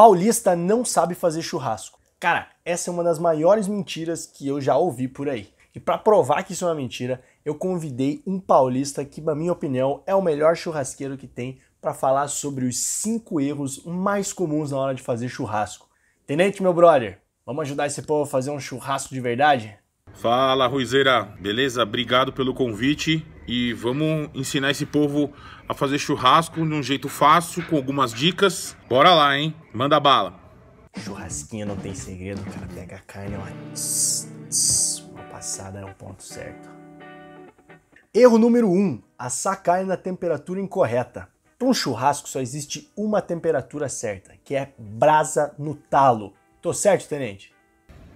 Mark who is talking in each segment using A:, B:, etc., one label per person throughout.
A: Paulista não sabe fazer churrasco. Cara, essa é uma das maiores mentiras que eu já ouvi por aí. E para provar que isso é uma mentira, eu convidei um paulista que, na minha opinião, é o melhor churrasqueiro que tem para falar sobre os cinco erros mais comuns na hora de fazer churrasco. Tenente, meu brother, vamos ajudar esse povo a fazer um churrasco de verdade?
B: Fala, Ruizeira. Beleza? Obrigado pelo convite e vamos ensinar esse povo a fazer churrasco de um jeito fácil, com algumas dicas. Bora lá, hein? Manda bala.
A: Churrasquinho não tem segredo, cara. Pega a carne, ó. uma passada é o ponto certo. Erro número 1. Um, assar carne na temperatura incorreta. Para um churrasco só existe uma temperatura certa, que é brasa no talo. Tô certo, tenente?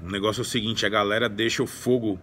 B: O negócio é o seguinte, a galera deixa o fogo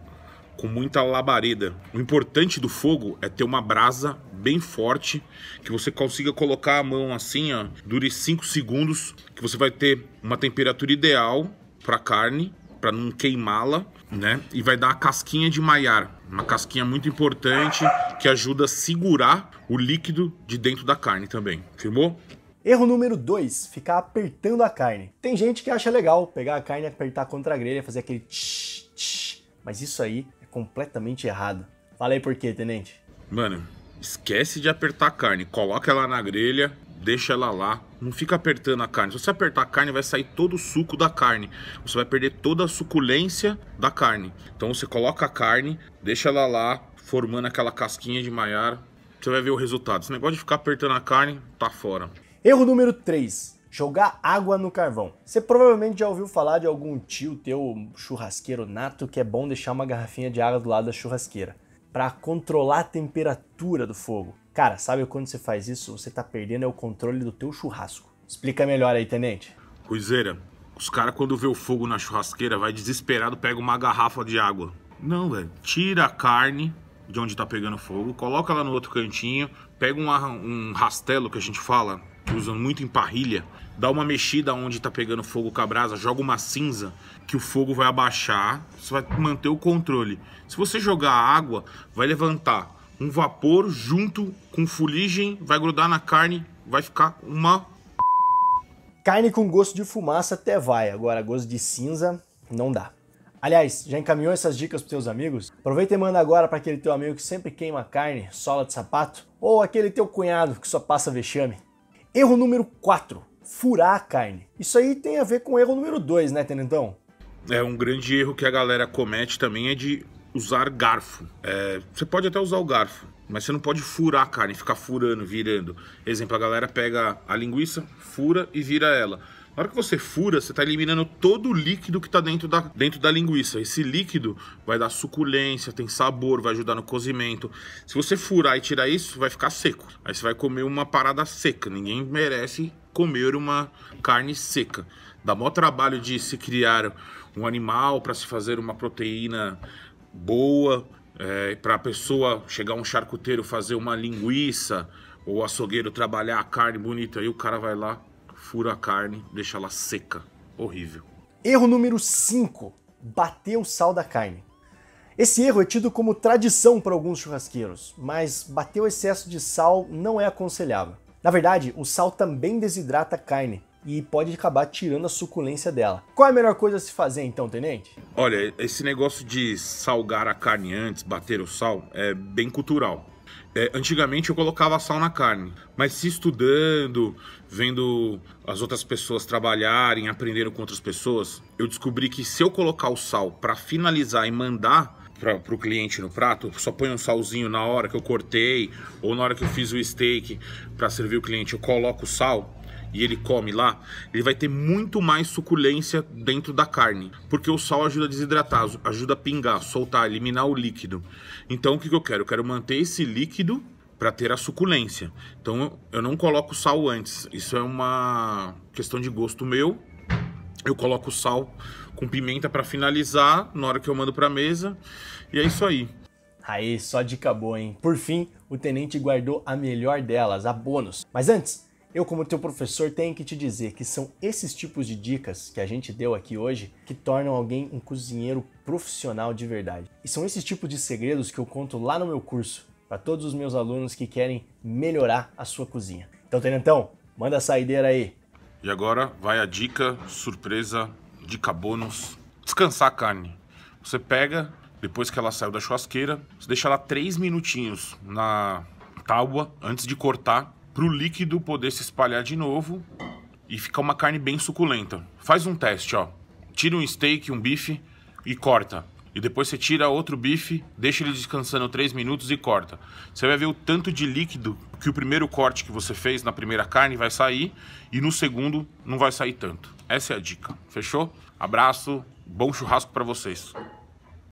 B: com muita labareda. O importante do fogo é ter uma brasa bem forte, que você consiga colocar a mão assim, ó, dure 5 segundos, que você vai ter uma temperatura ideal para carne, para não queimá-la, né? E vai dar a casquinha de maiar, uma casquinha muito importante que ajuda a segurar o líquido de dentro da carne também. Firmou?
A: Erro número 2, ficar apertando a carne. Tem gente que acha legal pegar a carne, apertar contra a grelha, fazer aquele tch, tch, mas isso aí completamente errado. Fala aí por quê, tenente.
B: Mano, esquece de apertar a carne. Coloca ela na grelha, deixa ela lá. Não fica apertando a carne. Se você apertar a carne, vai sair todo o suco da carne. Você vai perder toda a suculência da carne. Então você coloca a carne, deixa ela lá, formando aquela casquinha de maiar. Você vai ver o resultado. Esse negócio de ficar apertando a carne, tá fora.
A: Erro número 3. Jogar água no carvão. Você provavelmente já ouviu falar de algum tio teu churrasqueiro nato que é bom deixar uma garrafinha de água do lado da churrasqueira para controlar a temperatura do fogo. Cara, sabe quando você faz isso, você tá perdendo é o controle do teu churrasco. Explica melhor aí, tenente.
B: Coiseira, os caras quando vê o fogo na churrasqueira vai desesperado, pega uma garrafa de água. Não, velho, tira a carne de onde tá pegando fogo, coloca ela no outro cantinho, pega um, um rastelo que a gente fala, usando muito em parrilha, dá uma mexida onde está pegando fogo com a brasa, joga uma cinza que o fogo vai abaixar, você vai manter o controle. Se você jogar água, vai levantar um vapor junto com fuligem, vai grudar na carne, vai ficar uma
A: carne com gosto de fumaça até vai, agora gosto de cinza não dá. Aliás, já encaminhou essas dicas para teus amigos? Aproveita e manda agora para aquele teu amigo que sempre queima carne, sola de sapato, ou aquele teu cunhado que só passa vexame. Erro número 4. Furar a carne. Isso aí tem a ver com erro número 2, né, Tenentão?
B: É, um grande erro que a galera comete também é de usar garfo. É, você pode até usar o garfo, mas você não pode furar a carne, ficar furando, virando. Exemplo, a galera pega a linguiça, fura e vira ela. Na hora que você fura, você está eliminando todo o líquido que está dentro da, dentro da linguiça. Esse líquido vai dar suculência, tem sabor, vai ajudar no cozimento. Se você furar e tirar isso, vai ficar seco. Aí você vai comer uma parada seca. Ninguém merece comer uma carne seca. Dá maior trabalho de se criar um animal para se fazer uma proteína boa, é, para a pessoa chegar um charcuteiro fazer uma linguiça, ou açougueiro trabalhar a carne bonita, aí o cara vai lá fura a carne, deixa ela seca. Horrível.
A: Erro número 5. Bater o sal da carne. Esse erro é tido como tradição para alguns churrasqueiros, mas bater o excesso de sal não é aconselhável. Na verdade, o sal também desidrata a carne e pode acabar tirando a suculência dela. Qual é a melhor coisa a se fazer então, tenente?
B: Olha, esse negócio de salgar a carne antes, bater o sal, é bem cultural. É, antigamente eu colocava sal na carne, mas se estudando, vendo as outras pessoas trabalharem, aprendendo com outras pessoas, eu descobri que se eu colocar o sal para finalizar e mandar para o cliente no prato, só põe um salzinho na hora que eu cortei ou na hora que eu fiz o steak para servir o cliente, eu coloco o sal e ele come lá, ele vai ter muito mais suculência dentro da carne, porque o sal ajuda a desidratar, ajuda a pingar, soltar, eliminar o líquido. Então o que, que eu quero? Eu quero manter esse líquido para ter a suculência. Então eu não coloco sal antes. Isso é uma questão de gosto meu. Eu coloco sal com pimenta para finalizar na hora que eu mando para mesa. E é isso aí. Aí, só dica boa, hein? Por fim, o tenente guardou
A: a melhor delas, a bônus. Mas antes, eu, como teu professor, tenho que te dizer que são esses tipos de dicas que a gente deu aqui hoje que tornam alguém um cozinheiro profissional de verdade. E são esses tipos de segredos que eu conto lá no meu curso para todos os meus alunos que querem melhorar a sua cozinha. Tá então, Tenentão, manda a saideira aí.
B: E agora vai a dica surpresa, dica bônus: descansar a carne. Você pega, depois que ela saiu da churrasqueira, você deixa ela três minutinhos na tábua antes de cortar para o líquido poder se espalhar de novo e ficar uma carne bem suculenta. Faz um teste, ó. Tira um steak, um bife e corta. E depois você tira outro bife, deixa ele descansando 3 minutos e corta. Você vai ver o tanto de líquido que o primeiro corte que você fez na primeira carne vai sair e no segundo não vai sair tanto. Essa é a dica. Fechou? Abraço, bom churrasco para vocês.